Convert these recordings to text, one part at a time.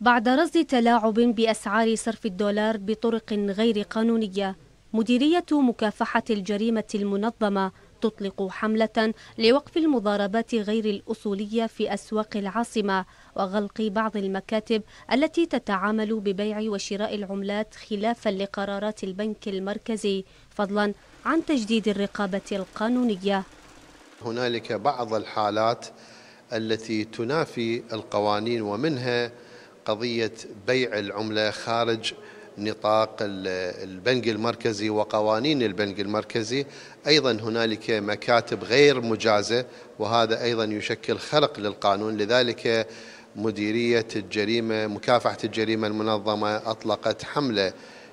بعد رصد تلاعب بأسعار صرف الدولار بطرق غير قانونية مديرية مكافحة الجريمة المنظمة تطلق حملة لوقف المضاربات غير الأصولية في أسواق العاصمة وغلق بعض المكاتب التي تتعامل ببيع وشراء العملات خلافا لقرارات البنك المركزي فضلا عن تجديد الرقابة القانونية هنالك بعض الحالات التي تنافي القوانين ومنها قضية بيع العملة خارج نطاق البنك المركزي وقوانين البنك المركزي أيضا هنالك مكاتب غير مجازة وهذا أيضا يشكل خرق للقانون لذلك مديرية الجريمة مكافحة الجريمة المنظمة أطلقت حملة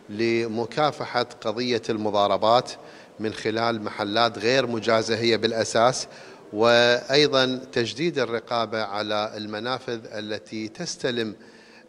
لمكافحة قضية المضاربات من خلال محلات غير مجازة هي بالأساس وأيضا تجديد الرقابة على المنافذ التي تستلم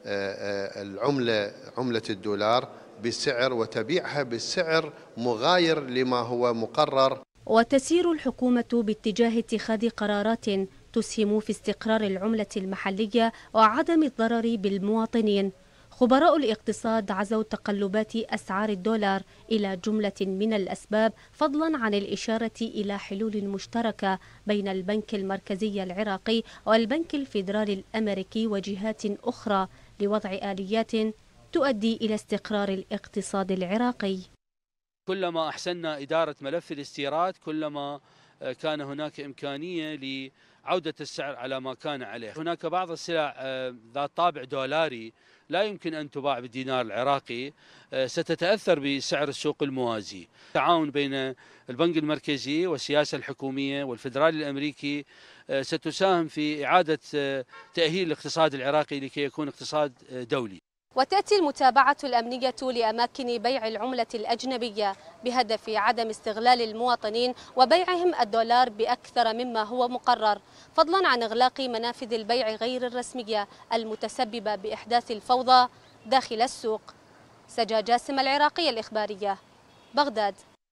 العملة عملة الدولار بسعر وتبيعها بسعر مغاير لما هو مقرر وتسير الحكومة باتجاه اتخاذ قرارات تسهم في استقرار العملة المحلية وعدم الضرر بالمواطنين خبراء الاقتصاد عزوا تقلبات أسعار الدولار إلى جملة من الأسباب فضلا عن الإشارة إلى حلول مشتركة بين البنك المركزي العراقي والبنك الفيدرالي الأمريكي وجهات أخرى لوضع آليات تؤدي إلى استقرار الاقتصاد العراقي كلما أحسننا إدارة ملف الاستيراد كلما آه، كان هناك إمكانية عودة السعر على ما كان عليه هناك بعض السلع آه، ذات طابع دولاري لا يمكن أن تباع بالدينار العراقي آه، ستتأثر بسعر السوق الموازي تعاون بين البنك المركزي والسياسة الحكومية والفدرالي الأمريكي آه، ستساهم في إعادة تأهيل الاقتصاد العراقي لكي يكون اقتصاد دولي وتأتي المتابعة الأمنية لأماكن بيع العملة الأجنبية بهدف عدم استغلال المواطنين وبيعهم الدولار بأكثر مما هو مقرر فضلا عن إغلاق منافذ البيع غير الرسمية المتسببة بإحداث الفوضى داخل السوق سجا جاسم العراقية الإخبارية بغداد